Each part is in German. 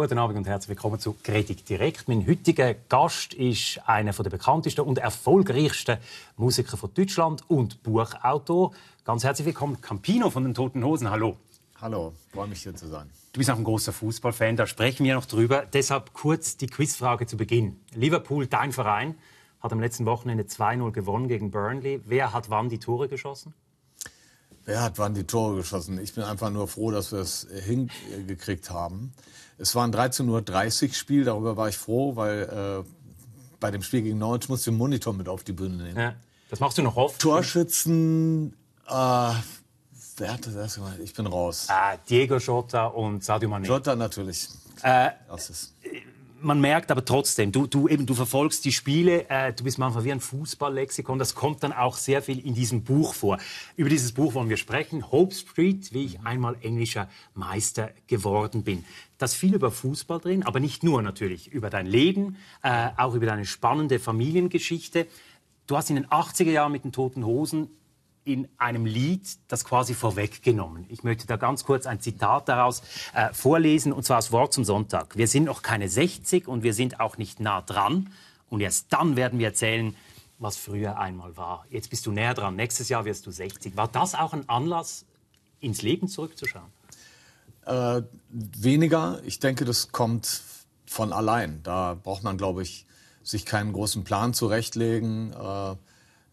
Guten Abend und herzlich willkommen zu Kritik direkt. Mein heutiger Gast ist einer der bekanntesten und erfolgreichsten Musiker von Deutschland und Buchautor. Ganz herzlich willkommen Campino von den Toten Hosen. Hallo. Hallo, freue mich hier zu sein. Du bist auch ein großer Fußballfan, da sprechen wir noch drüber. Deshalb kurz die Quizfrage zu Beginn. Liverpool, dein Verein, hat am letzten Wochenende 2-0 gewonnen gegen Burnley. Wer hat wann die Tore geschossen? Wer hat wann die Tore geschossen? Ich bin einfach nur froh, dass wir es hingekriegt haben. Es war ein 13.30 Uhr Spiel, darüber war ich froh, weil äh, bei dem Spiel gegen Norwich musst du den Monitor mit auf die Bühne nehmen. Ja, das machst du noch oft? Torschützen, äh, wer hat das erst gemacht? Ich bin raus. Ah, Diego Schotter und Sadio Mane. Schotter natürlich. Äh, das ist man merkt aber trotzdem, du, du, eben, du verfolgst die Spiele, äh, du bist manchmal wie ein Fußballlexikon, das kommt dann auch sehr viel in diesem Buch vor. Über dieses Buch wollen wir sprechen, Hope Street, wie ich einmal englischer Meister geworden bin. Da ist viel über Fußball drin, aber nicht nur natürlich, über dein Leben, äh, auch über deine spannende Familiengeschichte. Du hast in den 80er Jahren mit den Toten Hosen in einem Lied das quasi vorweggenommen. Ich möchte da ganz kurz ein Zitat daraus äh, vorlesen, und zwar aus Wort zum Sonntag. Wir sind noch keine 60 und wir sind auch nicht nah dran. Und erst dann werden wir erzählen, was früher einmal war. Jetzt bist du näher dran, nächstes Jahr wirst du 60. War das auch ein Anlass, ins Leben zurückzuschauen? Äh, weniger. Ich denke, das kommt von allein. Da braucht man, glaube ich, sich keinen großen Plan zurechtlegen. Äh,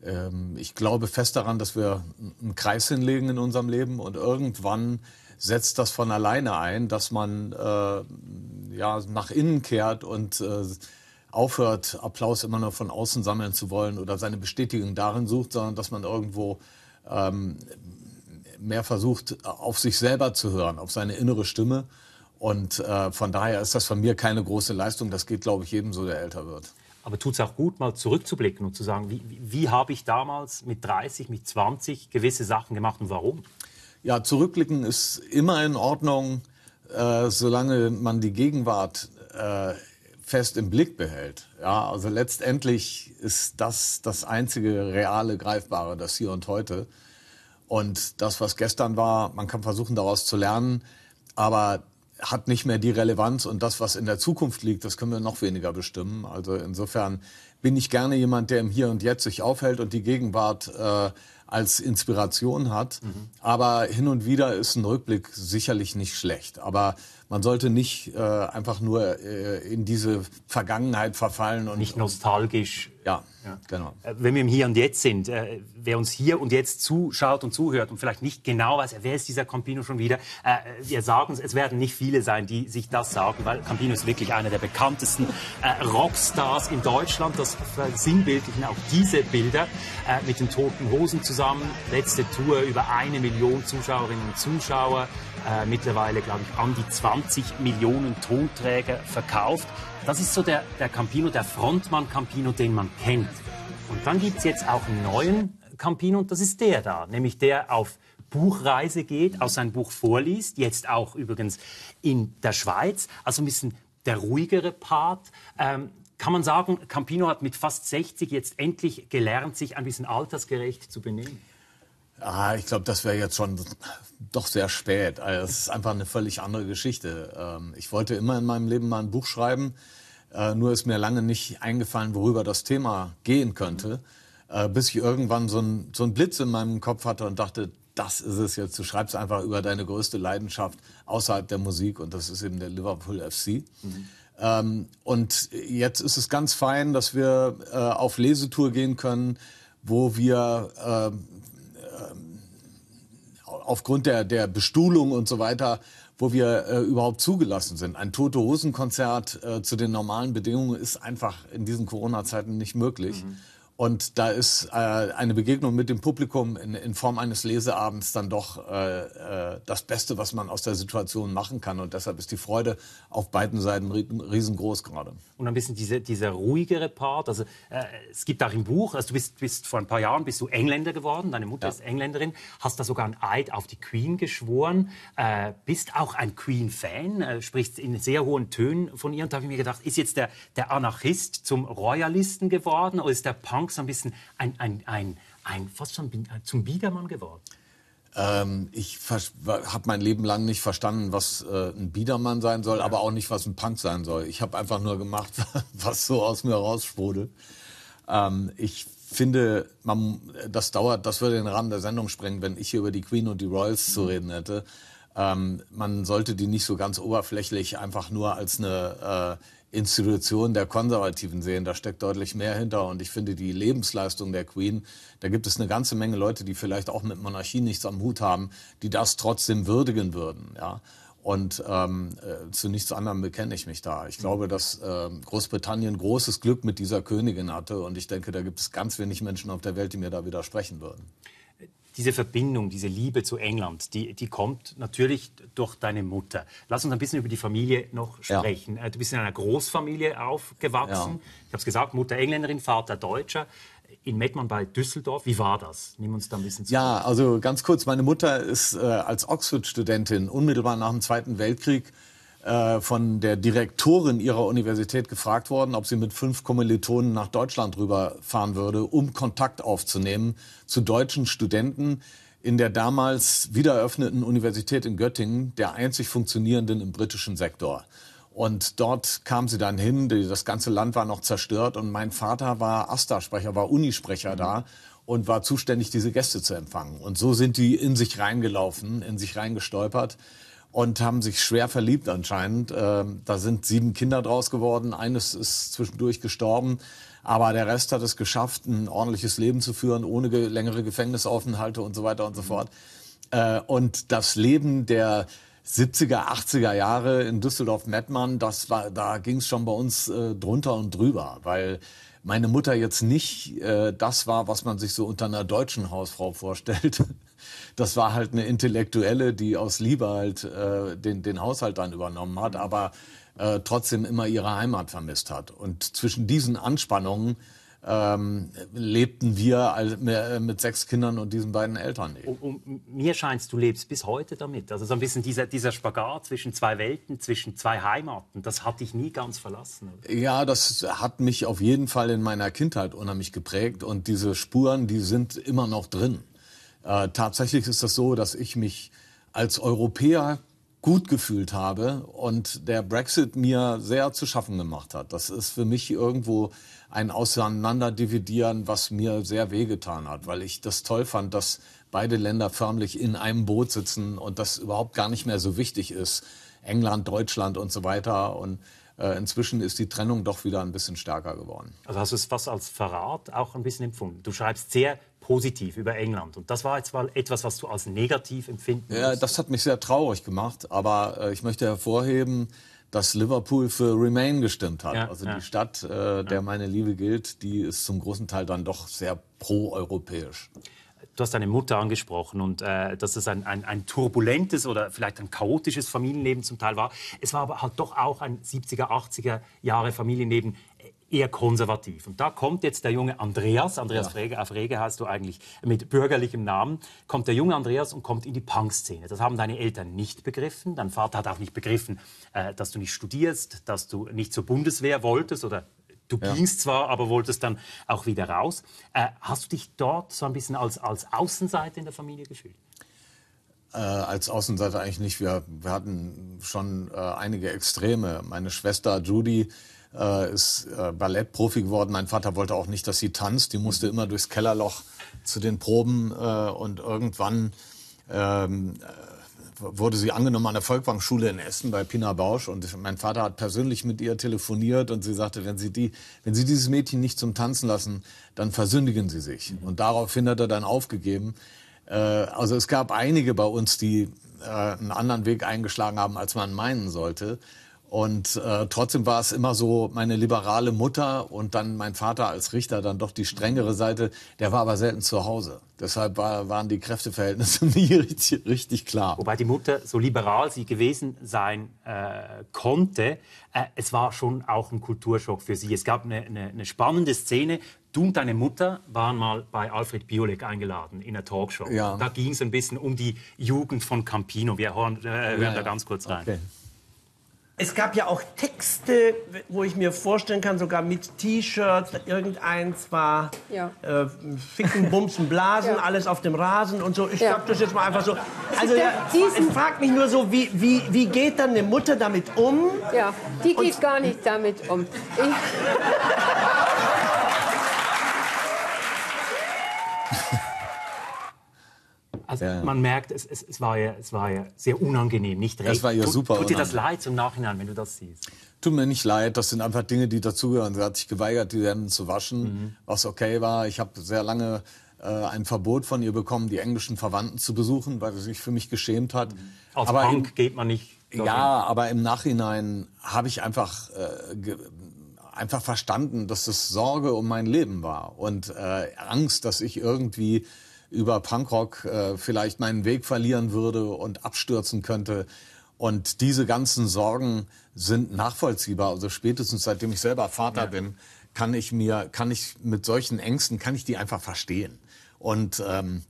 ähm, ich glaube fest daran, dass wir einen Kreis hinlegen in unserem Leben und irgendwann setzt das von alleine ein, dass man äh, ja, nach innen kehrt und äh, aufhört, Applaus immer nur von außen sammeln zu wollen oder seine Bestätigung darin sucht, sondern dass man irgendwo ähm, mehr versucht, auf sich selber zu hören, auf seine innere Stimme. Und äh, von daher ist das von mir keine große Leistung. Das geht, glaube ich, jedem so, der älter wird. Aber tut es auch gut, mal zurückzublicken und zu sagen, wie, wie habe ich damals mit 30, mit 20 gewisse Sachen gemacht und warum? Ja, zurückblicken ist immer in Ordnung, äh, solange man die Gegenwart äh, fest im Blick behält. Ja, also letztendlich ist das das einzige reale Greifbare, das Hier und Heute. Und das, was gestern war, man kann versuchen, daraus zu lernen. Aber hat nicht mehr die Relevanz und das, was in der Zukunft liegt, das können wir noch weniger bestimmen. Also insofern bin ich gerne jemand, der im Hier und Jetzt sich aufhält und die Gegenwart äh, als Inspiration hat. Mhm. Aber hin und wieder ist ein Rückblick sicherlich nicht schlecht. Aber man sollte nicht äh, einfach nur äh, in diese Vergangenheit verfallen und nicht nostalgisch. Und, ja, ja, genau. Äh, wenn wir im Hier und Jetzt sind, äh, wer uns hier und jetzt zuschaut und zuhört und vielleicht nicht genau weiß, wer ist dieser Campino schon wieder, äh, wir sagen es, es werden nicht viele sein, die sich das sagen, weil Campino ist wirklich einer der bekanntesten äh, Rockstars in Deutschland. Das versinnbildlichen auch diese Bilder mit den Toten Hosen zusammen. Letzte Tour über eine Million Zuschauerinnen und Zuschauer, mittlerweile glaube ich an die 20. 20 Millionen Tonträger verkauft. Das ist so der, der Campino, der Frontmann Campino, den man kennt. Und dann gibt es jetzt auch einen neuen Campino und das ist der da, nämlich der auf Buchreise geht, aus seinem Buch vorliest, jetzt auch übrigens in der Schweiz, also ein bisschen der ruhigere Part. Ähm, kann man sagen, Campino hat mit fast 60 jetzt endlich gelernt, sich ein bisschen altersgerecht zu benehmen? Ah, ich glaube, das wäre jetzt schon doch sehr spät. Also, es ist einfach eine völlig andere Geschichte. Ähm, ich wollte immer in meinem Leben mal ein Buch schreiben, äh, nur ist mir lange nicht eingefallen, worüber das Thema gehen könnte, äh, bis ich irgendwann so einen so Blitz in meinem Kopf hatte und dachte, das ist es jetzt. Du schreibst einfach über deine größte Leidenschaft außerhalb der Musik und das ist eben der Liverpool FC. Mhm. Ähm, und jetzt ist es ganz fein, dass wir äh, auf Lesetour gehen können, wo wir äh, aufgrund der, der Bestuhlung und so weiter, wo wir äh, überhaupt zugelassen sind. Ein tote Hosenkonzert äh, zu den normalen Bedingungen ist einfach in diesen Corona-Zeiten nicht möglich. Mhm. Und da ist äh, eine Begegnung mit dem Publikum in, in Form eines Leseabends dann doch äh, äh, das Beste, was man aus der Situation machen kann. Und deshalb ist die Freude auf beiden Seiten riesengroß gerade. Und ein bisschen diese, dieser ruhigere Part. Also äh, es gibt auch im Buch, also du bist, bist, vor ein paar Jahren bist du Engländer geworden, deine Mutter ja. ist Engländerin, hast da sogar ein Eid auf die Queen geschworen, äh, bist auch ein Queen-Fan, äh, sprichst in sehr hohen Tönen von ihr. Und da habe ich mir gedacht, ist jetzt der, der Anarchist zum Royalisten geworden oder ist der Punk Frank so ein bisschen ein, ein, ein, ein fast schon äh, zum Biedermann geworden? Ähm, ich habe mein Leben lang nicht verstanden, was äh, ein Biedermann sein soll, ja. aber auch nicht, was ein Punk sein soll. Ich habe einfach nur gemacht, was so aus mir raussprudelt. Ähm, ich finde, man, das dauert, das würde den Rahmen der Sendung sprengen, wenn ich hier über die Queen und die Royals mhm. zu reden hätte. Ähm, man sollte die nicht so ganz oberflächlich einfach nur als eine äh, Institution der Konservativen sehen. Da steckt deutlich mehr hinter. Und ich finde, die Lebensleistung der Queen, da gibt es eine ganze Menge Leute, die vielleicht auch mit Monarchie nichts am Hut haben, die das trotzdem würdigen würden. Ja? Und ähm, äh, zu nichts anderem bekenne ich mich da. Ich glaube, dass äh, Großbritannien großes Glück mit dieser Königin hatte. Und ich denke, da gibt es ganz wenig Menschen auf der Welt, die mir da widersprechen würden diese Verbindung, diese Liebe zu England, die, die kommt natürlich durch deine Mutter. Lass uns ein bisschen über die Familie noch sprechen. Ja. Äh, du bist in einer Großfamilie aufgewachsen. Ja. Ich habe es gesagt, Mutter Engländerin, Vater Deutscher in Mettmann bei Düsseldorf. Wie war das? Nimm uns da ein bisschen zu. Ja, also ganz kurz, meine Mutter ist äh, als Oxford-Studentin unmittelbar nach dem Zweiten Weltkrieg äh, von der Direktorin ihrer Universität gefragt worden, ob sie mit fünf Kommilitonen nach Deutschland rüberfahren würde, um Kontakt aufzunehmen zu deutschen Studenten in der damals wiedereröffneten Universität in Göttingen, der einzig funktionierenden im britischen Sektor. Und dort kam sie dann hin, das ganze Land war noch zerstört und mein Vater war AStA-Sprecher, war Unisprecher mhm. da und war zuständig, diese Gäste zu empfangen. Und so sind die in sich reingelaufen, in sich reingestolpert und haben sich schwer verliebt anscheinend. Ähm, da sind sieben Kinder draus geworden, eines ist zwischendurch gestorben, aber der Rest hat es geschafft, ein ordentliches Leben zu führen, ohne längere Gefängnisaufenthalte und so weiter und so mhm. fort. Äh, und das Leben der 70er, 80er Jahre in Düsseldorf-Mettmann, das war, da ging es schon bei uns äh, drunter und drüber, weil meine Mutter jetzt nicht äh, das war, was man sich so unter einer deutschen Hausfrau vorstellt. Das war halt eine Intellektuelle, die aus Liebe halt äh, den, den Haushalt dann übernommen hat, aber äh, trotzdem immer ihre Heimat vermisst hat. Und zwischen diesen Anspannungen ähm, lebten wir äh, mit sechs Kindern und diesen beiden Eltern eben. Und, und mir scheint du lebst bis heute damit. Also so ein bisschen dieser, dieser Spagat zwischen zwei Welten, zwischen zwei Heimaten, das hat dich nie ganz verlassen. Oder? Ja, das hat mich auf jeden Fall in meiner Kindheit unheimlich geprägt und diese Spuren, die sind immer noch drin. Äh, tatsächlich ist das so, dass ich mich als Europäer gut gefühlt habe und der Brexit mir sehr zu schaffen gemacht hat. Das ist für mich irgendwo ein Auseinanderdividieren, was mir sehr wehgetan hat, weil ich das toll fand, dass beide Länder förmlich in einem Boot sitzen und das überhaupt gar nicht mehr so wichtig ist. England, Deutschland und so weiter. Und äh, inzwischen ist die Trennung doch wieder ein bisschen stärker geworden. Also hast du es fast als Verrat auch ein bisschen empfunden. Du schreibst sehr positiv über England. Und das war jetzt mal etwas, was du als negativ empfinden Ja, musst. das hat mich sehr traurig gemacht. Aber äh, ich möchte hervorheben, dass Liverpool für Remain gestimmt hat. Ja, also ja. die Stadt, äh, der meine Liebe gilt, die ist zum großen Teil dann doch sehr proeuropäisch. Du hast deine Mutter angesprochen und äh, dass es ein, ein, ein, turbulentes oder vielleicht ein chaotisches Familienleben zum Teil war. Es war aber halt doch auch ein 70er, 80er Jahre Familienleben, eher konservativ. Und da kommt jetzt der junge Andreas, Andreas ja. Frege, äh, Frege heißt du eigentlich mit bürgerlichem Namen, kommt der junge Andreas und kommt in die Punk-Szene. Das haben deine Eltern nicht begriffen. Dein Vater hat auch nicht begriffen, äh, dass du nicht studierst, dass du nicht zur Bundeswehr wolltest oder Du ja. gingst zwar, aber wolltest dann auch wieder raus. Äh, hast du dich dort so ein bisschen als, als Außenseiter in der Familie gefühlt? Äh, als Außenseiter eigentlich nicht. Wir, wir hatten schon äh, einige Extreme. Meine Schwester Judy äh, ist äh, Ballettprofi geworden. Mein Vater wollte auch nicht, dass sie tanzt. Die musste immer durchs Kellerloch zu den Proben äh, und irgendwann ähm, wurde sie angenommen an der volkwang in Essen bei Pina Bausch und mein Vater hat persönlich mit ihr telefoniert und sie sagte, wenn sie die, wenn sie dieses Mädchen nicht zum Tanzen lassen, dann versündigen sie sich. Mhm. Und daraufhin hat er dann aufgegeben. Äh, also es gab einige bei uns, die äh, einen anderen Weg eingeschlagen haben, als man meinen sollte. Und äh, trotzdem war es immer so meine liberale Mutter und dann mein Vater als Richter, dann doch die strengere Seite. Der war aber selten zu Hause. Deshalb war, waren die Kräfteverhältnisse nie richtig, richtig, klar. Wobei die Mutter, so liberal sie gewesen sein äh, konnte, äh, es war schon auch ein Kulturschock für sie. Es gab eine, eine, eine spannende Szene. Du und deine Mutter waren mal bei Alfred Biolek eingeladen in einer Talkshow. Ja. Da ging es ein bisschen um die Jugend von Campino. Wir hören, äh, hören ja, ja. da ganz kurz rein. Okay. Es gab ja auch Texte, wo ich mir vorstellen kann, sogar mit T-Shirts, irgendeins war ja. äh, Ficken, Bumsen, Blasen, ja. alles auf dem Rasen und so. Ich ja. das jetzt mal einfach so. Also es fragt mich nur so, wie, wie, wie geht dann eine Mutter damit um? Ja, die geht und gar nicht damit um. Ich Also ja, ja. man merkt, es, es, es, war ja, es war ja sehr unangenehm, nicht recht. Es war ja super. Tut dir das leid zum Nachhinein, wenn du das siehst? Tut mir nicht leid, das sind einfach Dinge, die dazugehören. Sie hat sich geweigert, die Hände zu waschen, mhm. was okay war. Ich habe sehr lange äh, ein Verbot von ihr bekommen, die englischen Verwandten zu besuchen, weil sie sich für mich geschämt hat. Mhm. Als aber Punk im, geht man nicht. Dorthin. Ja, aber im Nachhinein habe ich einfach äh, einfach verstanden, dass es Sorge um mein Leben war und äh, Angst, dass ich irgendwie über Punkrock äh, vielleicht meinen Weg verlieren würde und abstürzen könnte. Und diese ganzen Sorgen sind nachvollziehbar. Also spätestens seitdem ich selber Vater ja. bin, kann ich mir, kann ich mit solchen Ängsten, kann ich die einfach verstehen. Und ähm,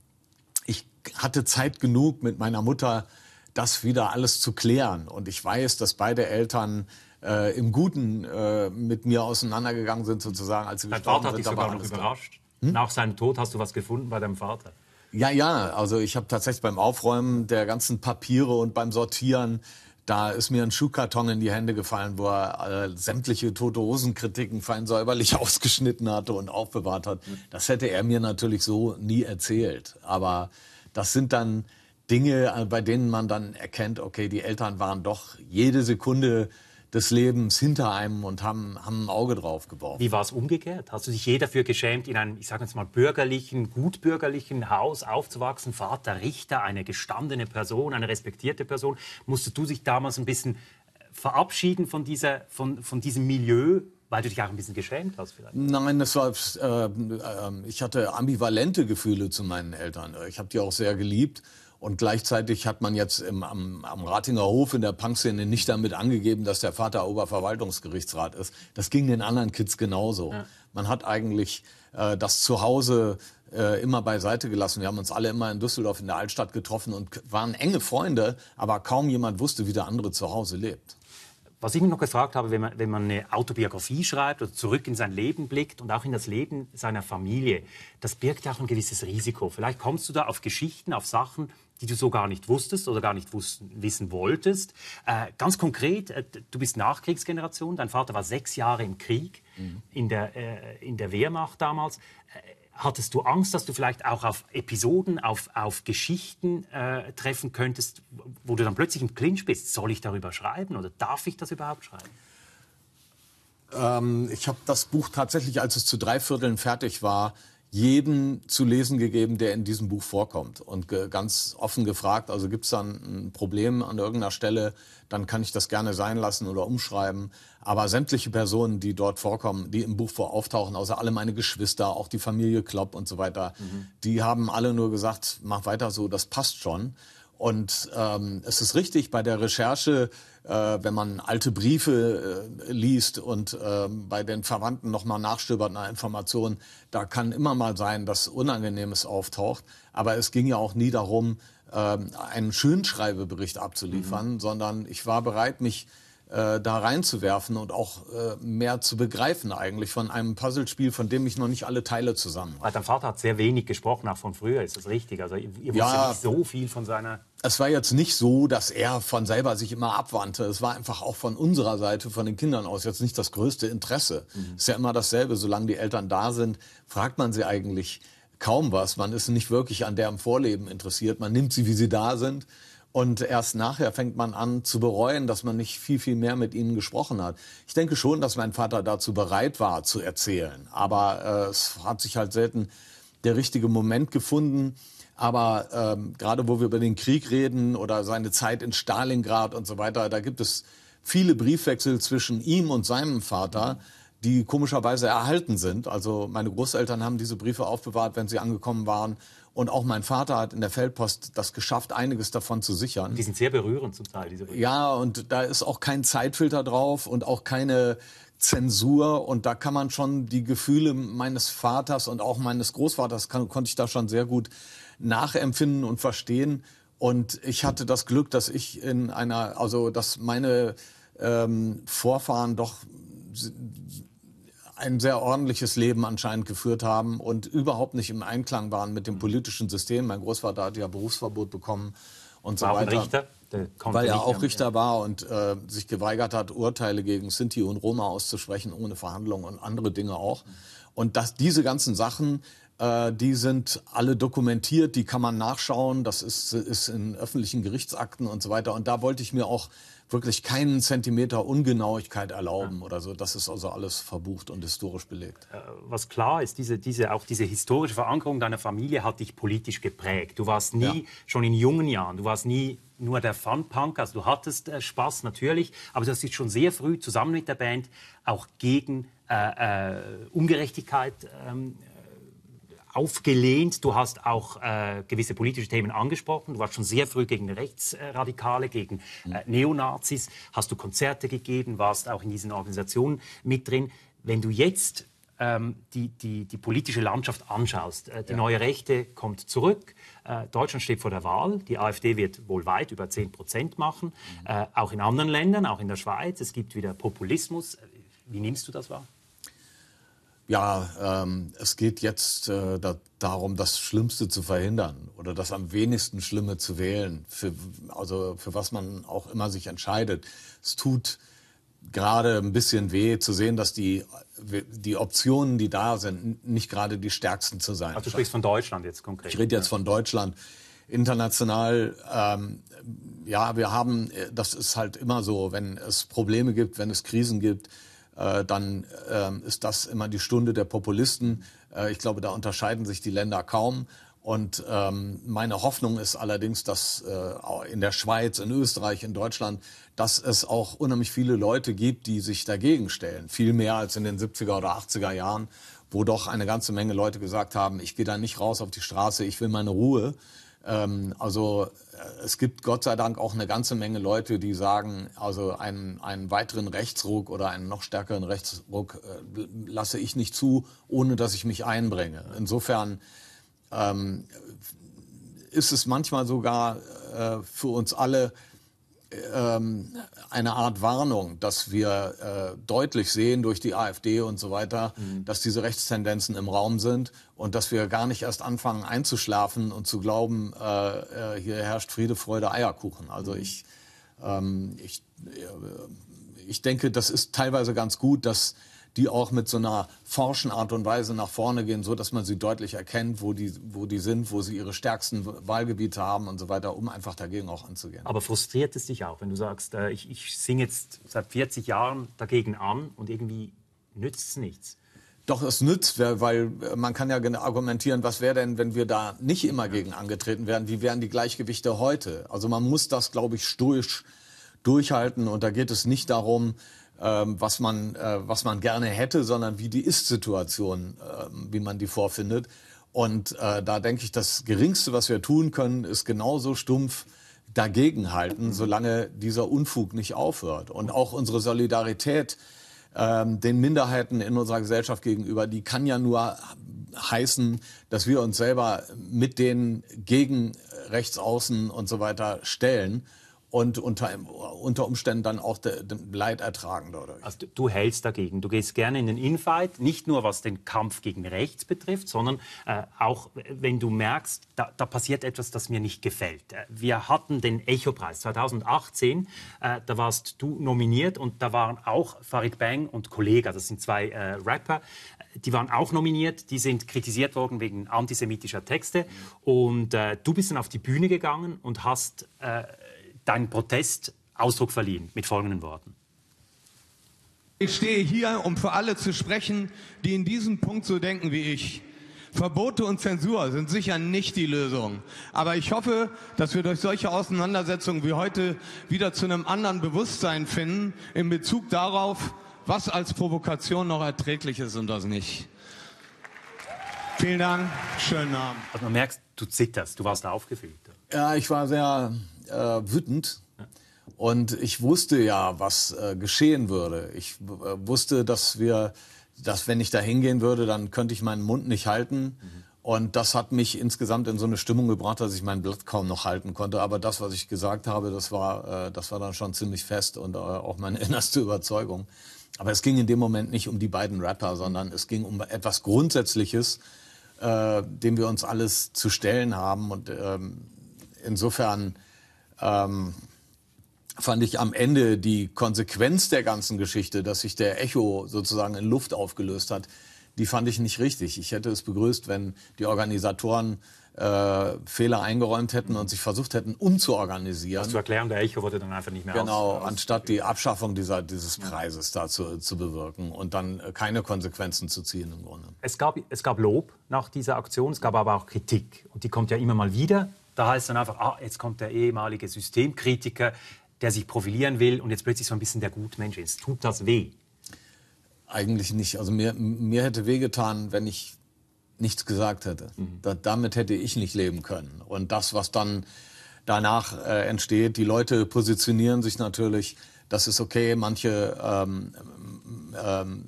ich hatte Zeit genug mit meiner Mutter, das wieder alles zu klären. Und ich weiß, dass beide Eltern äh, im Guten äh, mit mir auseinandergegangen sind, sozusagen, als sie Dein gestorben Vater sind. Hat dich sogar noch überrascht. Hm? Nach seinem Tod hast du was gefunden bei deinem Vater? Ja, ja. Also ich habe tatsächlich beim Aufräumen der ganzen Papiere und beim Sortieren da ist mir ein Schuhkarton in die Hände gefallen, wo er äh, sämtliche Tote Hosenkritiken fein säuberlich ausgeschnitten hatte und aufbewahrt hat. Das hätte er mir natürlich so nie erzählt. Aber das sind dann Dinge, äh, bei denen man dann erkennt, okay, die Eltern waren doch jede Sekunde des Lebens hinter einem und haben, haben ein Auge drauf geworfen. Wie war es umgekehrt? Hast du dich je dafür geschämt, in einem, ich sage jetzt mal, bürgerlichen, gutbürgerlichen Haus aufzuwachsen? Vater, Richter, eine gestandene Person, eine respektierte Person. Musstest du dich damals ein bisschen äh, verabschieden von, dieser, von, von diesem Milieu, weil du dich auch ein bisschen geschämt hast vielleicht? Nein, das war, äh, äh ich hatte ambivalente Gefühle zu meinen Eltern. Ich habe die auch sehr geliebt. Und gleichzeitig hat man jetzt im, am, am Ratinger Hof in der Punkszene nicht damit angegeben, dass der Vater Oberverwaltungsgerichtsrat ist. Das ging den anderen Kids genauso. Ja. Man hat eigentlich äh, das Zuhause äh, immer beiseite gelassen. Wir haben uns alle immer in Düsseldorf in der Altstadt getroffen und waren enge Freunde, aber kaum jemand wusste, wie der andere zu Hause lebt was ich mich noch gefragt habe, wenn man, wenn man eine Autobiografie schreibt oder zurück in sein Leben blickt und auch in das Leben seiner Familie, das birgt ja auch ein gewisses Risiko. Vielleicht kommst du da auf Geschichten, auf Sachen, die du so gar nicht wusstest oder gar nicht wussten, wissen wolltest. Äh, ganz konkret, äh, du bist Nachkriegsgeneration, dein Vater war sechs Jahre im Krieg, mhm. in, der, äh, in der Wehrmacht damals. Äh, Hattest du Angst, dass du vielleicht auch auf Episoden, auf, auf Geschichten äh, treffen könntest, wo du dann plötzlich im Clinch bist? Soll ich darüber schreiben oder darf ich das überhaupt schreiben? Ähm, ich habe das Buch tatsächlich, als es zu drei Vierteln fertig war, jedem zu lesen gegeben, der in diesem Buch vorkommt. Und ganz offen gefragt, also gibt es dann ein Problem an irgendeiner Stelle, dann kann ich das gerne sein lassen oder umschreiben. Aber sämtliche Personen, die dort vorkommen, die im Buch vor auftauchen, außer alle meine Geschwister, auch die Familie Klopp und so weiter, mhm. die haben alle nur gesagt, mach weiter so, das passt schon. Und ähm, es ist richtig, bei der Recherche äh, wenn man alte Briefe äh, liest und ähm, bei den Verwandten nochmal nachstöbert nach Informationen, da kann immer mal sein, dass Unangenehmes auftaucht. Aber es ging ja auch nie darum, ähm, einen Schönschreibebericht abzuliefern, mhm. sondern ich war bereit, mich äh, da reinzuwerfen und auch mehr zu begreifen eigentlich von einem Puzzlespiel, von dem ich noch nicht alle Teile zusammen habe. Also dein Vater hat sehr wenig gesprochen, auch von früher, ist das richtig? Also ihr wusstet ja, nicht so viel von seiner es war jetzt nicht so, dass er von selber sich immer abwandte. Es war einfach auch von unserer Seite, von den Kindern aus, jetzt nicht das größte Interesse. Mhm. Ist ja immer dasselbe, solange die Eltern da sind, fragt man sie eigentlich kaum was. Man ist nicht wirklich an deren Vorleben interessiert. Man nimmt sie, wie sie da sind. Und erst nachher fängt man an zu bereuen, dass man nicht viel, viel mehr mit ihnen gesprochen hat. Ich denke schon, dass mein Vater dazu bereit war, zu erzählen. Aber äh, es hat sich halt selten der richtige Moment gefunden. Aber ähm, gerade wo wir über den Krieg reden oder seine Zeit in Stalingrad und so weiter, da gibt es viele Briefwechsel zwischen ihm und seinem Vater, die komischerweise erhalten sind. Also meine Großeltern haben diese Briefe aufbewahrt, wenn sie angekommen waren. Und auch mein Vater hat in der Feldpost das geschafft, einiges davon zu sichern. Die sind sehr berührend zum Teil, diese Briefe. Ja, und da ist auch kein Zeitfilter drauf und auch keine, Zensur und da kann man schon die Gefühle meines Vaters und auch meines Großvaters kann, konnte ich da schon sehr gut nachempfinden und verstehen. Und ich hatte das Glück, dass ich in einer, also dass meine ähm, Vorfahren doch ein sehr ordentliches Leben anscheinend geführt haben und überhaupt nicht im Einklang waren mit dem politischen System. Mein Großvater hat ja Berufsverbot bekommen und War so weiter. Ein Richter? Weil er auch Richter war und äh, sich geweigert hat, Urteile gegen Sinti und Roma auszusprechen, ohne Verhandlungen und andere Dinge auch. Und dass diese ganzen Sachen, äh, die sind alle dokumentiert, die kann man nachschauen, das ist, ist in öffentlichen Gerichtsakten und so weiter. Und da wollte ich mir auch wirklich keinen Zentimeter Ungenauigkeit erlauben ja. oder so. Das ist also alles verbucht und historisch belegt. Äh, was klar ist, diese, diese, auch diese historische Verankerung deiner Familie hat dich politisch geprägt. Du warst nie, ja. schon in jungen Jahren, du warst nie nur der Fun-Punk. Also du hattest äh, Spaß natürlich, aber du hast dich schon sehr früh zusammen mit der Band auch gegen äh, äh, Ungerechtigkeit ähm, äh, aufgelehnt. Du hast auch äh, gewisse politische Themen angesprochen. Du warst schon sehr früh gegen Rechtsradikale, gegen äh, Neonazis. Hast du Konzerte gegeben, warst auch in diesen Organisationen mit drin. Wenn du jetzt ähm, die, die, die politische Landschaft anschaust. Äh, die ja. neue Rechte kommt zurück. Äh, Deutschland steht vor der Wahl. Die AfD wird wohl weit über 10 Prozent machen. Mhm. Äh, auch in anderen Ländern, auch in der Schweiz. Es gibt wieder Populismus. Wie nimmst du das wahr? Ja, ähm, es geht jetzt äh, da, darum, das Schlimmste zu verhindern oder das am wenigsten Schlimme zu wählen, für, also für was man auch immer sich entscheidet. Es tut gerade ein bisschen weh zu sehen, dass die, die Optionen, die da sind, nicht gerade die stärksten zu sein. Also du sprichst von Deutschland jetzt konkret. Ich rede jetzt ne? von Deutschland. International, ähm, ja, wir haben, äh, das ist halt immer so, wenn es Probleme gibt, wenn es Krisen gibt, äh, dann äh, ist das immer die Stunde der Populisten. Äh, ich glaube, da unterscheiden sich die Länder kaum. Und ähm, meine Hoffnung ist allerdings, dass äh, in der Schweiz, in Österreich, in Deutschland, dass es auch unheimlich viele Leute gibt, die sich dagegen stellen. Viel mehr als in den 70er oder 80er Jahren, wo doch eine ganze Menge Leute gesagt haben, ich gehe da nicht raus auf die Straße, ich will meine Ruhe. Ähm, also äh, es gibt Gott sei Dank auch eine ganze Menge Leute, die sagen, also einen, einen weiteren Rechtsruck oder einen noch stärkeren Rechtsruck äh, lasse ich nicht zu, ohne dass ich mich einbringe. Insofern ähm, ist es manchmal sogar äh, für uns alle ähm, eine Art Warnung, dass wir äh, deutlich sehen durch die AfD und so weiter, mhm. dass diese Rechtstendenzen im Raum sind und dass wir gar nicht erst anfangen einzuschlafen und zu glauben, äh, äh hier herrscht Friede, Freude, Eierkuchen. Also mhm. ich, ähm, ich, äh, ich denke, das ist teilweise ganz gut, dass die auch mit so einer forschen Art und Weise nach vorne gehen, so dass man sie deutlich erkennt, wo die, wo die sind, wo sie ihre stärksten Wahlgebiete haben und so weiter, um einfach dagegen auch anzugehen. Aber frustriert es dich auch, wenn du sagst, äh, ich, ich singe jetzt seit 40 Jahren dagegen an und irgendwie nützt es nichts? Doch, es nützt, weil man kann ja argumentieren, was wäre denn, wenn wir da nicht immer gegen angetreten wären? Wie wären die Gleichgewichte heute? Also man muss das, glaube ich, stoisch durchhalten und da geht es nicht darum, ähm, was, man, äh, was man gerne hätte, sondern wie die Ist-Situation, ähm, wie man die vorfindet. Und äh, da denke ich, das Geringste, was wir tun können, ist genauso stumpf dagegenhalten, solange dieser Unfug nicht aufhört. Und auch unsere Solidarität ähm, den Minderheiten in unserer Gesellschaft gegenüber, die kann ja nur heißen, dass wir uns selber mit denen gegen Rechtsaußen und so weiter stellen und unter, unter Umständen dann auch de, de Leid ertragen dadurch. Also du hältst dagegen. Du gehst gerne in den Infight, nicht nur was den Kampf gegen rechts betrifft, sondern äh, auch wenn du merkst, da, da, passiert etwas, das mir nicht gefällt. Äh, wir hatten den Echo-Preis 2018, äh, da warst du nominiert und da waren auch Farid Bang und Kollega, das sind zwei äh, Rapper, äh, die waren auch nominiert, die sind kritisiert worden wegen antisemitischer Texte und äh, du bist dann auf die Bühne gegangen und hast deinen Protest Ausdruck verliehen mit folgenden Worten. Ich stehe hier, um für alle zu sprechen, die in diesem Punkt so denken wie ich. Verbote und Zensur sind sicher nicht die Lösung. Aber ich hoffe, dass wir durch solche Auseinandersetzungen wie heute wieder zu einem anderen Bewusstsein finden in Bezug darauf, was als Provokation noch erträglich ist und was nicht. Vielen Dank, schönen Abend. Also man merkt, du zitterst, du warst da aufgewühlt. Ja, ich war sehr äh, wütend. Und ich wusste ja, was äh, geschehen würde. Ich äh, wusste, dass wir, dass wenn ich da hingehen würde, dann könnte ich meinen Mund nicht halten. Mhm. Und das hat mich insgesamt in so eine Stimmung gebracht, dass ich mein Blatt kaum noch halten konnte. Aber das, was ich gesagt habe, das war, äh, das war dann schon ziemlich fest und äh, auch meine innerste Überzeugung. Aber es ging in dem Moment nicht um die beiden Rapper, sondern es ging um etwas Grundsätzliches, äh, dem wir uns alles zu stellen haben. Und ähm, insofern ähm, fand ich am Ende die Konsequenz der ganzen Geschichte, dass sich der Echo sozusagen in Luft aufgelöst hat, die fand ich nicht richtig. Ich hätte es begrüßt, wenn die Organisatoren äh, Fehler eingeräumt hätten und sich versucht hätten, umzuorganisieren. Das zu erklären, der Echo wurde dann einfach nicht mehr Genau, aus, aus anstatt die Abschaffung dieser, dieses Preises ja. dazu zu bewirken und dann keine Konsequenzen zu ziehen im Grunde. Es gab, es gab Lob nach dieser Aktion, es gab aber auch Kritik. Und die kommt ja immer mal wieder. Da heißt es dann einfach, ah, jetzt kommt der ehemalige Systemkritiker, der sich profilieren will und jetzt plötzlich so ein bisschen der Gutmensch ist. Tut das weh? Eigentlich nicht. Also mir, mir hätte wehgetan, wenn ich nichts gesagt hätte. Mhm. Da, damit hätte ich nicht leben können. Und das, was dann danach äh, entsteht, die Leute positionieren sich natürlich. Das ist okay. Manche ähm, ähm,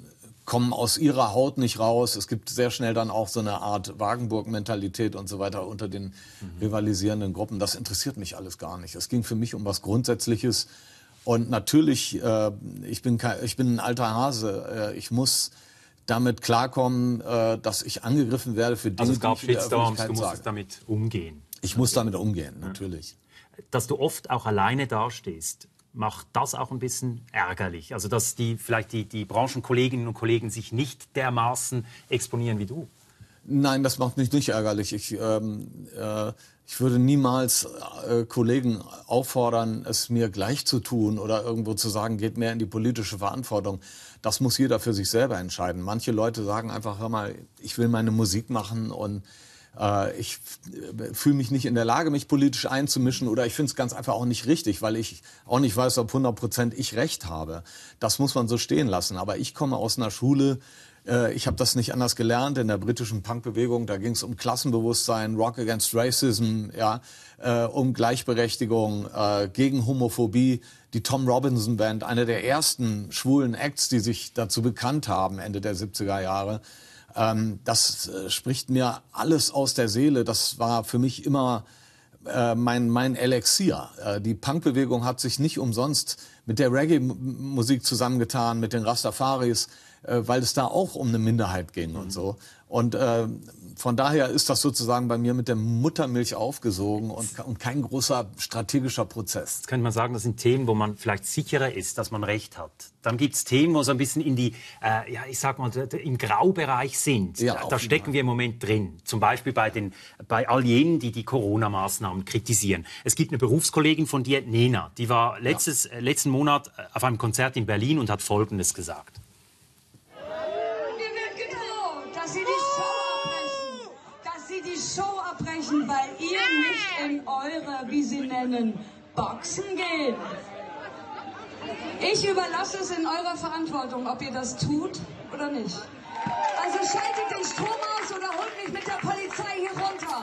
kommen aus ihrer Haut nicht raus. Es gibt sehr schnell dann auch so eine Art Wagenburg-Mentalität und so weiter unter den mhm. rivalisierenden Gruppen. Das interessiert mich alles gar nicht. Es ging für mich um was Grundsätzliches. Und natürlich, äh, ich, bin, ich bin ein alter Hase. Äh, ich muss damit klarkommen, äh, dass ich angegriffen werde für also Dinge, also es gab die ich Shitstorms, du musstest damit umgehen. Ich muss damit umgehen, natürlich. Dass du oft auch alleine dastehst, macht das auch ein bisschen ärgerlich. Also dass die vielleicht die, die Branchenkolleginnen und Kollegen sich nicht dermaßen exponieren wie du. Nein, das macht mich nicht ärgerlich. Ich, ähm, äh, ich würde niemals äh, Kollegen auffordern, es mir gleich zu tun oder irgendwo zu sagen, geht mehr in die politische Verantwortung. Das muss jeder für sich selber entscheiden. Manche Leute sagen einfach, hör mal, ich will meine Musik machen und äh, ich äh, fühle mich nicht in der Lage, mich politisch einzumischen oder ich finde es ganz einfach auch nicht richtig, weil ich auch nicht weiß, ob 100 Prozent ich recht habe. Das muss man so stehen lassen. Aber ich komme aus einer Schule, äh, ich habe das nicht anders gelernt in der britischen Punkbewegung. Da ging es um Klassenbewusstsein, Rock Against Racism, ja, um Gleichberechtigung, gegen Homophobie. Die Tom Robinson Band, eine der ersten schwulen Acts, die sich dazu bekannt haben Ende der 70er Jahre, ähm, das äh, spricht mir alles aus der Seele. Das war für mich immer äh, mein, mein Elixier. Äh, die Punkbewegung hat sich nicht umsonst mit der Reggae-Musik zusammengetan, mit den Rastafaris, äh, weil es da auch um eine Minderheit ging und mhm. so. Und äh, von daher ist das sozusagen bei mir mit der Muttermilch aufgesogen und, und kein großer strategischer Prozess. Jetzt könnte man sagen, das sind Themen, wo man vielleicht sicherer ist, dass man Recht hat. Dann gibt es Themen, wo so ein bisschen in die, äh, ja, ich sag mal, im Graubereich sind. Ja, da, stecken wir im Moment drin. Zum Beispiel bei, den, bei all jenen, die die Corona-Maßnahmen kritisieren. Es gibt eine Berufskollegin von dir, Nena, die war letztes, ja. Äh, letzten Monat äh, auf einem Konzert in Berlin und hat Folgendes gesagt. in eure, wie sie nennen, Boxen gehen. Ich überlasse es in eurer Verantwortung, ob ihr das tut oder nicht. Also schaltet den Strom aus oder holt mich mit der Polizei hier runter.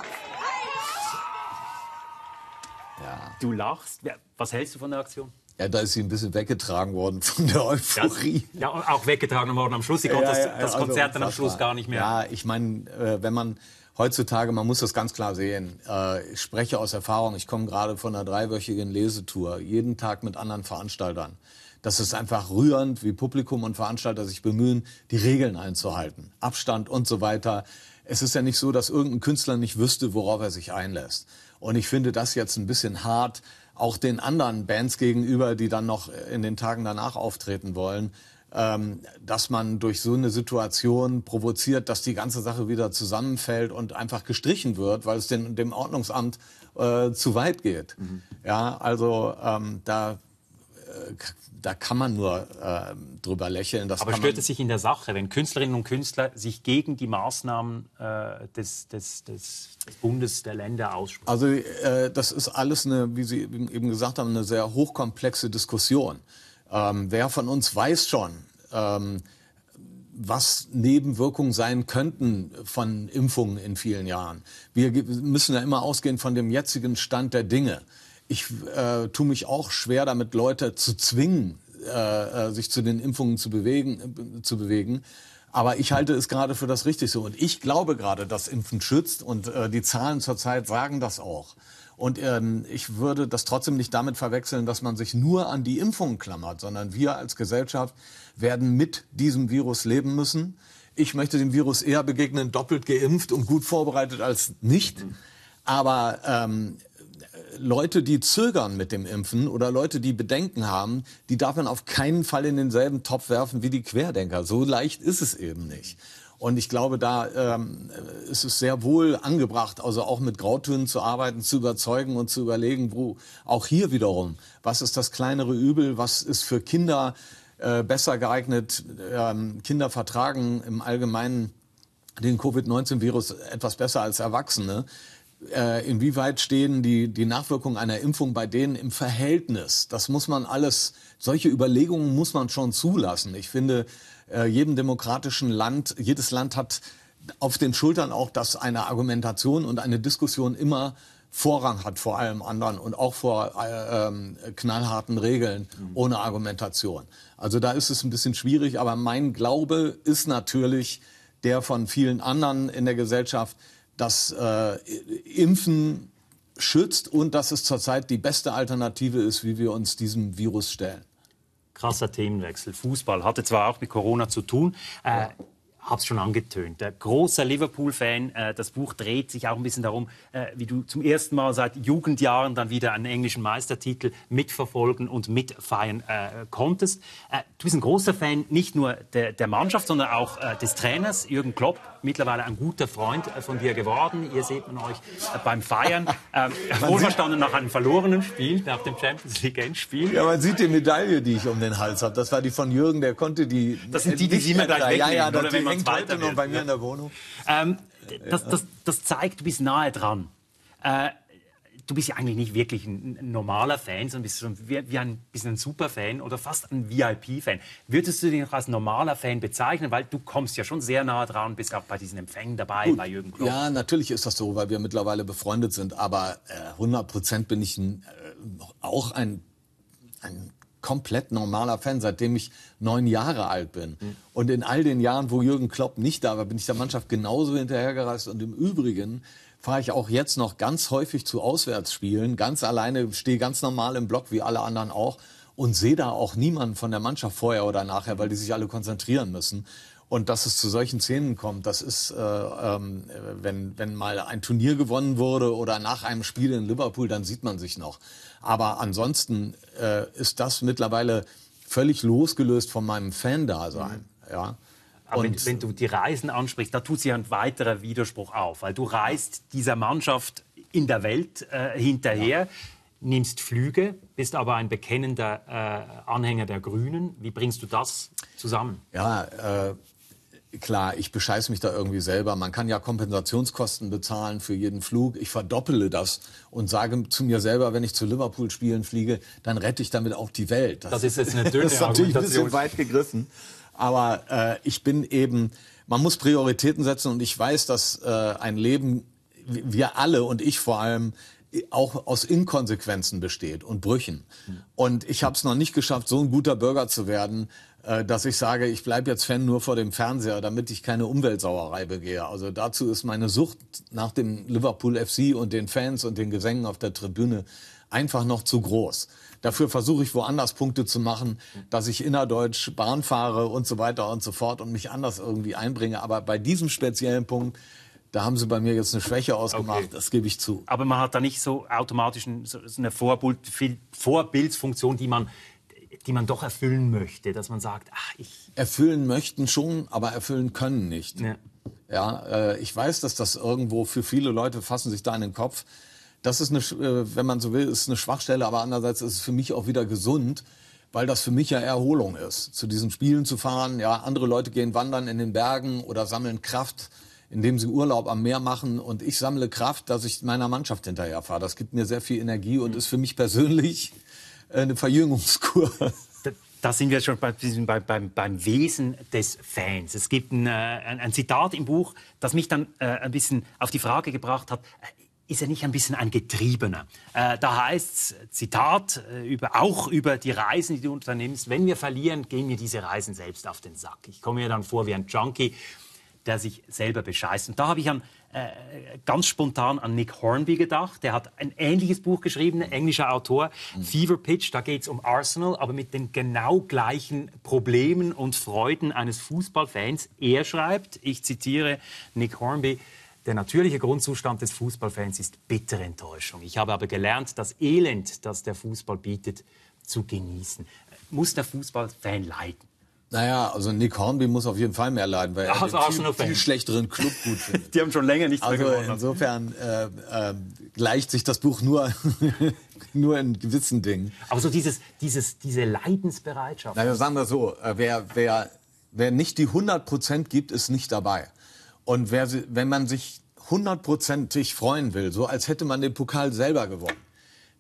Ja. Du lachst. Was hältst du von der Aktion? Ja, da ist sie ein bisschen weggetragen worden von der Euphorie. Ja, ja auch weggetragen worden am Schluss. Sie konnte ja, ja, das, das also Konzert dann am Schluss gar nicht mehr. Ja, ich meine, äh, wenn man heutzutage, man muss das ganz klar sehen. äh, ich spreche aus Erfahrung, ich komme gerade von einer dreiwöchigen Lesetour, jeden Tag mit anderen Veranstaltern. Das ist einfach rührend, wie Publikum und Veranstalter sich bemühen, die Regeln einzuhalten, Abstand und so weiter. Es ist ja nicht so, dass irgendein Künstler nicht wüsste, worauf er sich einlässt. Und ich finde das jetzt ein bisschen hart, auch den anderen Bands gegenüber, die dann noch in den Tagen danach auftreten wollen, ähm, dass man durch so eine Situation provoziert, dass die ganze Sache wieder zusammenfällt und einfach gestrichen wird, weil es den, dem Ordnungsamt äh, zu weit geht. Mhm. Ja, also ähm, da äh, da kann man nur äh, drüber lächeln. Das Aber stört es sich in der Sache, wenn Künstlerinnen und Künstler sich gegen die Maßnahmen äh, des, des, des, Bundes, der Länder aussprechen? Also äh, das ist alles eine, wie Sie eben gesagt haben, eine sehr hochkomplexe Diskussion. Ähm, wer von uns weiß schon, ähm, was Nebenwirkungen sein könnten von Impfungen in vielen Jahren. Wir müssen ja immer ausgehen von dem jetzigen Stand der Dinge. Ich äh, tue mich auch schwer damit, Leute zu zwingen, äh, äh, sich zu den Impfungen zu bewegen. Äh, zu bewegen. Aber ich halte es gerade für das Richtige. Und ich glaube gerade, dass Impfen schützt. Und äh, die Zahlen zurzeit sagen das auch. Und ähm, ich würde das trotzdem nicht damit verwechseln, dass man sich nur an die Impfung klammert, sondern wir als Gesellschaft werden mit diesem Virus leben müssen. Ich möchte dem Virus eher begegnen, doppelt geimpft und gut vorbereitet als nicht. Aber ähm, Leute, die zögern mit dem Impfen oder Leute, die Bedenken haben, die darf man auf keinen Fall in denselben Topf werfen wie die Querdenker. So leicht ist es eben nicht. Und ich glaube, da ähm, ist es sehr wohl angebracht, also auch mit Grautönen zu arbeiten, zu überzeugen und zu überlegen, wo auch hier wiederum, was ist das kleinere Übel, was ist für Kinder äh, besser geeignet. Ähm, Kinder vertragen im Allgemeinen den Covid-19-Virus etwas besser als Erwachsene. Äh, inwieweit stehen die, die Nachwirkungen einer Impfung bei denen im Verhältnis? Das muss man alles, solche Überlegungen muss man schon zulassen. Ich finde, äh, jedem demokratischen Land, jedes Land hat auf den Schultern auch, dass eine Argumentation und eine Diskussion immer Vorrang hat vor allem anderen und auch vor äh, äh, knallharten Regeln mhm. ohne Argumentation. Also da ist es ein bisschen schwierig, aber mein Glaube ist natürlich der von vielen anderen in der Gesellschaft, dass äh, Impfen schützt und dass es zurzeit die beste Alternative ist, wie wir uns diesem Virus stellen krasser Themenwechsel. Fußball hatte zwar auch mit Corona zu tun. Äh, habe es schon angetönt. Äh, großer Liverpool-Fan. Äh, das Buch dreht sich auch ein bisschen darum, äh, wie du zum ersten Mal seit Jugendjahren dann wieder einen englischen Meistertitel mitverfolgen und mitfeiern konntest. Du bist ein großer Fan nicht nur der Mannschaft, sondern auch des Trainers Jürgen Klopp, mittlerweile ein guter Freund von dir geworden. Ihr seht man euch beim Feiern, wohlverstanden ähm, nach einem verlorenen Spiel, nach dem Champions League Endspiel. Ja, man sieht die Medaille, die ich um den Hals habe. Das war die von Jürgen, der konnte die. Das sind die, die die mir gleich wegnehmen, ja, ja, oder wenn man hängt heute noch bei mir in der Wohnung. Ähm, äh, das, äh, das, das, zeigt, du bist nahe dran. Äh, du bist ja eigentlich nicht wirklich ein normaler Fan, sondern bist schon wie, wie ein bisschen ein Superfan oder fast ein VIP-Fan. Würdest du dich noch als normaler Fan bezeichnen, weil du kommst ja schon sehr nahe dran, bist auch bei diesen Empfängen dabei, Gut. bei Jürgen Klopp. Ja, natürlich ist das so, weil wir mittlerweile befreundet sind, aber äh, 100 Prozent bin ich ein, äh, auch ein, ein komplett normaler Fan, seitdem ich neun Jahre alt bin. Mhm. Und in all den Jahren, wo Jürgen Klopp nicht da war, bin ich der Mannschaft genauso hinterhergereist. Und im Übrigen fahre ich auch jetzt noch ganz häufig zu Auswärtsspielen, ganz alleine, stehe ganz normal im Block wie alle anderen auch und sehe da auch niemanden von der Mannschaft vorher oder nachher, weil die sich alle konzentrieren müssen. Und dass es zu solchen Szenen kommt, das ist, äh, ähm, wenn, wenn mal ein Turnier gewonnen wurde oder nach einem Spiel in Liverpool, dann sieht man sich noch. Aber ansonsten äh, ist das mittlerweile völlig losgelöst von meinem Fan-Dasein. Mhm. Ja. Aber wenn, wenn, du die Reisen ansprichst, da tut sich ein weiterer Widerspruch auf, weil du reist dieser Mannschaft in der Welt äh, hinterher. Ja. Nimmst Flüge, bist aber ein bekennender äh, Anhänger der Grünen. Wie bringst du das zusammen? Ja, äh, klar, ich bescheiß mich da irgendwie selber. Man kann ja Kompensationskosten bezahlen für jeden Flug. Ich verdoppele das und sage zu mir selber, wenn ich zu Liverpool spielen fliege, dann rette ich damit auch die Welt. Das, das ist jetzt eine dünne Das ist natürlich ein bisschen weit gegriffen. Aber äh, ich bin eben, man muss Prioritäten setzen und ich weiß, dass äh, ein Leben, wir alle und ich vor allem, auch aus Inkonsequenzen besteht und Brüchen. Hm. Und ich habe es noch nicht geschafft, so ein guter Bürger zu werden, äh, dass ich sage, ich bleibe jetzt Fan nur vor dem Fernseher, damit ich keine Umweltsauerei begehe. Also dazu ist meine Sucht nach dem Liverpool FC und den Fans und den Gesängen auf der Tribüne einfach noch zu groß. Dafür versuche ich woanders Punkte zu machen, hm. dass ich innerdeutsch Bahn fahre und so weiter und so fort und mich anders irgendwie einbringe. Aber bei diesem speziellen Punkt da haben sie bei mir jetzt eine Schwäche ausgemacht, okay. das gebe ich zu. Aber man hat da nicht so automatisch eine Vorbild, Vorbildsfunktion, die man, die man doch erfüllen möchte, dass man sagt, ach, ich. Erfüllen möchten schon, aber erfüllen können nicht. Ja. Ja, äh, ich weiß, dass das irgendwo für viele Leute fassen sich da in den Kopf. Das ist eine, äh, wenn man so will, ist eine Schwachstelle, aber andererseits ist es für mich auch wieder gesund, weil das für mich ja Erholung ist, zu diesen Spielen zu fahren. Ja, andere Leute gehen wandern in den Bergen oder sammeln Kraft indem sie Urlaub am Meer machen und ich sammle Kraft, dass ich meiner Mannschaft hinterherfahre. Das gibt mir sehr viel Energie und mhm. ist für mich persönlich eine Verjüngungskur. Da sind wir schon bei, beim, beim, Wesen des Fans. Es gibt ein, äh, ein, ein Zitat im Buch, das mich dann äh, ein bisschen auf die Frage gebracht hat, äh, ist er nicht ein bisschen ein Getriebener? Äh, da heißt es, Zitat, äh, über, auch über die Reisen, die du unternimmst, wenn wir verlieren, gehen mir diese Reisen selbst auf den Sack. Ich komme mir dann vor wie ein Junkie der sich selber bescheißt. Und da habe ich an, äh, ganz spontan an Nick Hornby gedacht. Der hat ein ähnliches Buch geschrieben, ein englischer Autor, mhm. Fever Pitch. Da geht es um Arsenal, aber mit den genau gleichen Problemen und Freuden eines Fußballfans. Er schreibt, ich zitiere Nick Hornby, der natürliche Grundzustand des Fußballfans ist bittere Enttäuschung. Ich habe aber gelernt, das Elend, das der Fußball bietet, zu genießen. Muss der Fußballfan leiden? Naja, also Nick Hornby muss auf jeden Fall mehr leiden, weil er einen viel, viel, schlechteren Club gut findet. Die haben schon länger nichts also mehr gewonnen. Insofern äh, äh, gleicht sich das Buch nur, nur in gewissen Dingen. Aber so dieses, dieses, diese Leidensbereitschaft. Naja, sagen wir so, äh, wer, wer, wer nicht die 100 gibt, ist nicht dabei. Und wer, wenn man sich hundertprozentig freuen will, so als hätte man den Pokal selber gewonnen,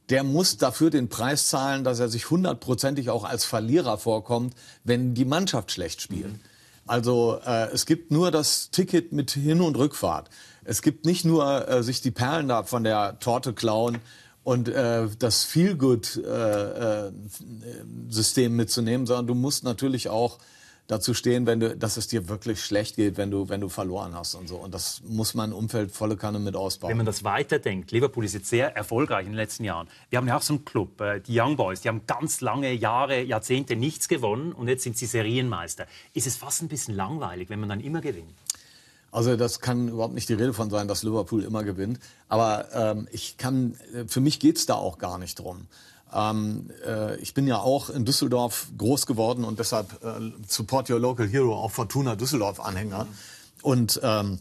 der muss dafür den Preis zahlen, dass er sich hundertprozentig auch als Verlierer vorkommt, wenn die Mannschaft schlecht spielt. Mhm. Also äh, es gibt nur das Ticket mit Hin- und Rückfahrt. Es gibt nicht nur äh, sich die Perlen da von der Torte klauen und äh, das Feel-Good-System äh, äh, mitzunehmen, sondern du musst natürlich auch dazu stehen, wenn du, dass es dir wirklich schlecht geht, wenn du, wenn du verloren hast und so. Und das muss man Umfeld volle Kanne mit ausbauen. Wenn man das weiterdenkt, Liverpool ist jetzt sehr erfolgreich in den letzten Jahren. Wir haben ja auch so einen Club, äh, die Young Boys, die haben ganz lange Jahre, Jahrzehnte nichts gewonnen und jetzt sind sie Serienmeister. Ist es fast ein bisschen langweilig, wenn man dann immer gewinnt? Also das kann überhaupt nicht die Rede von sein, dass Liverpool immer gewinnt. Aber ähm, ich kann, äh, für mich geht es da auch gar nicht drum. Ähm, äh, ich bin ja auch in Düsseldorf groß geworden und deshalb äh, support your local hero, auch Fortuna Düsseldorf Anhänger. Mhm. Und ähm,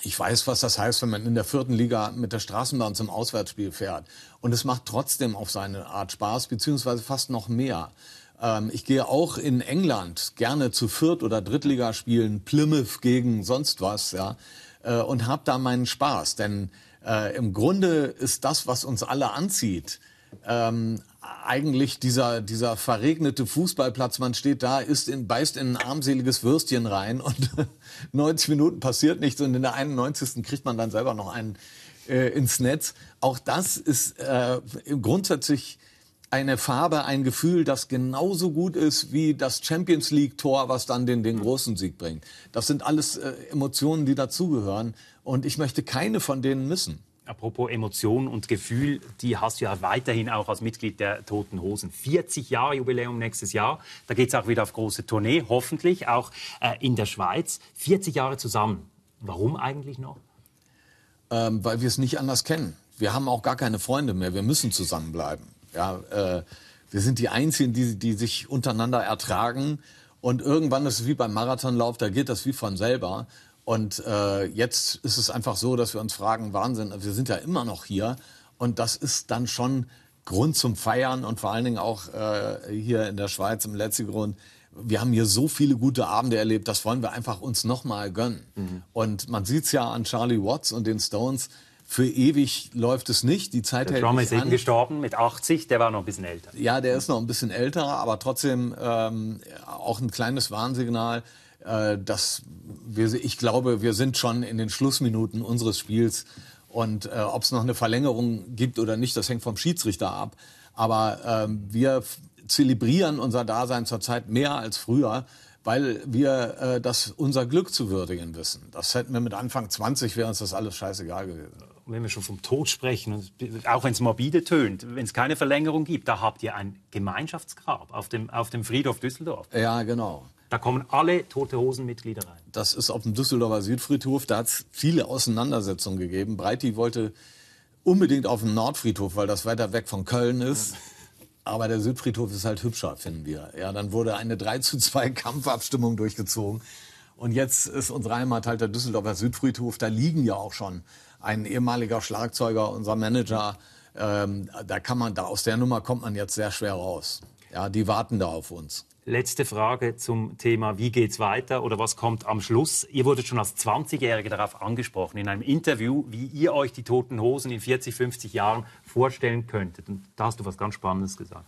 ich weiß, was das heißt, wenn man in der vierten Liga mit der Straßenbahn zum Auswärtsspiel fährt. Und es macht trotzdem auf seine Art Spaß, beziehungsweise fast noch mehr. Ähm, ich gehe auch in England gerne zu Viert- oder Drittligaspielen, Plymouth gegen sonst was, ja, äh, und habe da meinen Spaß. Denn äh, im Grunde ist das, was uns alle anzieht, ähm, eigentlich dieser, dieser verregnete Fußballplatz, man steht da, isst in, beißt in ein armseliges Würstchen rein und 90 Minuten passiert nichts und in der 91. kriegt man dann selber noch einen äh, ins Netz. Auch das ist äh, grundsätzlich eine Farbe, ein Gefühl, das genauso gut ist wie das Champions League-Tor, was dann den, den großen Sieg bringt. Das sind alles äh, Emotionen, die dazugehören und ich möchte keine von denen missen. Apropos Emotion und Gefühl, die hast du ja weiterhin auch als Mitglied der Toten Hosen. 40 Jahre Jubiläum nächstes Jahr. Da geht es auch wieder auf große Tournee, hoffentlich, auch äh, in der Schweiz. 40 Jahre zusammen. Warum eigentlich noch? Ähm, weil wir es nicht anders kennen. Wir haben auch gar keine Freunde mehr. Wir müssen zusammenbleiben. Ja, äh, wir sind die Einzigen, die, die sich untereinander ertragen. Und irgendwann ist es wie beim Marathonlauf, da geht das wie von selber. Und äh, jetzt ist es einfach so, dass wir uns fragen, Wahnsinn, wir sind ja immer noch hier. Und das ist dann schon Grund zum Feiern und vor allen Dingen auch äh, hier in der Schweiz im letzten Grund. Wir haben hier so viele gute Abende erlebt, das wollen wir einfach uns nochmal gönnen. Mhm. Und man sieht es ja an Charlie Watts und den Stones, für ewig läuft es nicht. Die Zeit der hält Drummer ist eben gestorben mit 80, der war noch ein bisschen älter. Ja, der ist noch ein bisschen älter, aber trotzdem ähm, auch ein kleines Warnsignal äh, dass wir, ich glaube, wir sind schon in den Schlussminuten unseres Spiels. Und äh, ob es noch eine Verlängerung gibt oder nicht, das hängt vom Schiedsrichter ab. Aber äh, wir zelebrieren unser Dasein zurzeit mehr als früher, weil wir äh, das unser Glück zu würdigen wissen. Das hätten wir mit Anfang 20, wäre uns das alles scheißegal gewesen. wenn wir schon vom Tod sprechen, auch wenn es morbide tönt, wenn es keine Verlängerung gibt, da habt ihr ein Gemeinschaftsgrab auf dem, auf dem Friedhof Düsseldorf. Ja, genau. Da kommen alle Tote Hosen-Mitglieder rein. Das ist auf dem Düsseldorfer Südfriedhof. Da hat es viele Auseinandersetzungen gegeben. Breiti wollte unbedingt auf dem Nordfriedhof, weil das weiter weg von Köln ist. Ja. Aber der Südfriedhof ist halt hübscher, finden wir. Ja, dann wurde eine 3 zu 2 Kampfabstimmung durchgezogen. Und jetzt ist unsere Heimat halt der Düsseldorfer Südfriedhof. Da liegen ja auch schon ein ehemaliger Schlagzeuger, unser Manager. Ähm, da kann man, da aus der Nummer kommt man jetzt sehr schwer raus. Ja, die warten da auf uns. Letzte Frage zum Thema, wie geht es weiter oder was kommt am Schluss? Ihr wurdet schon als 20-Jährige darauf angesprochen in einem Interview, wie ihr euch die toten Hosen in 40, 50 Jahren vorstellen könntet. Und da hast du was ganz Spannendes gesagt.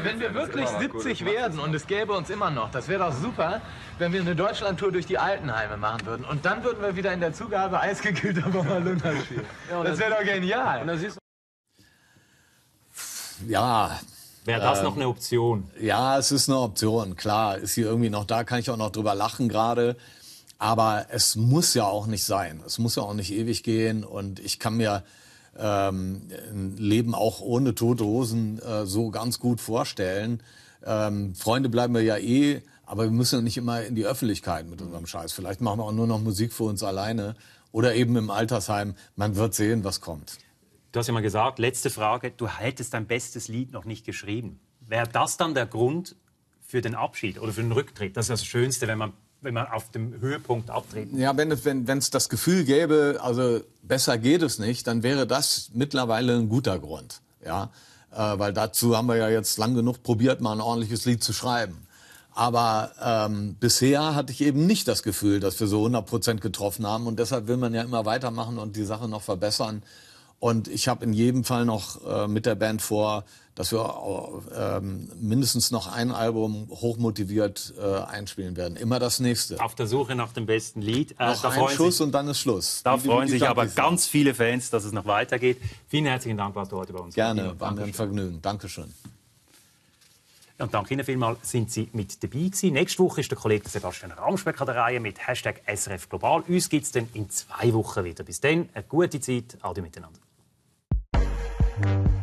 Wenn wir wirklich 70 werden und es gäbe uns immer noch, das wäre doch super, wenn wir eine Deutschlandtour durch die Altenheime machen würden. Und dann würden wir wieder in der Zugabe eisgekühlter Bommelunder spielen. Das wäre doch genial. Ja, Wäre das ähm, noch eine Option? Ja, es ist eine Option, klar. Ist hier irgendwie noch da, kann ich auch noch drüber lachen gerade. Aber es muss ja auch nicht sein. Es muss ja auch nicht ewig gehen. Und ich kann mir ähm, ein Leben auch ohne tote Hosen äh, so ganz gut vorstellen. Ähm, Freunde bleiben wir ja eh, aber wir müssen ja nicht immer in die Öffentlichkeit mit unserem Scheiß. Vielleicht machen wir auch nur noch Musik für uns alleine oder eben im Altersheim. Man wird sehen, was kommt. Du hast ja mal gesagt, letzte Frage, du hättest dein bestes Lied noch nicht geschrieben. Wäre das dann der Grund für den Abschied oder für den Rücktritt? Das ist das Schönste, wenn man, wenn man auf dem Höhepunkt abtreten Ja, wenn es wenn, das Gefühl gäbe, also besser geht es nicht, dann wäre das mittlerweile ein guter Grund. Ja? Äh, weil dazu haben wir ja jetzt lang genug probiert, mal ein ordentliches Lied zu schreiben. Aber ähm, bisher hatte ich eben nicht das Gefühl, dass wir so 100 Prozent getroffen haben. Und deshalb will man ja immer weitermachen und die Sache noch verbessern. Und ich habe in jedem Fall noch äh, mit der Band vor, dass wir ähm, mindestens noch ein Album hochmotiviert äh, einspielen werden. Immer das nächste. Auf der Suche nach dem besten Lied. Äh, noch ein Schuss sich, und dann ist Schluss. Da die, freuen die sich aber sind. ganz viele Fans, dass es noch weitergeht. Vielen herzlichen Dank, dass du heute bei uns Gerne, warst. Gerne, war ein Vergnügen. Dankeschön. Und danke Ihnen vielmals, sind Sie mit dabei gewesen. Nächste Woche ist der Kollege Sebastian Ramsbeck an der Reihe mit Hashtag SRF Global. Uns gibt es dann in zwei Wochen wieder. Bis dann, eine gute Zeit. Adieu miteinander. Thank mm-hmm. you.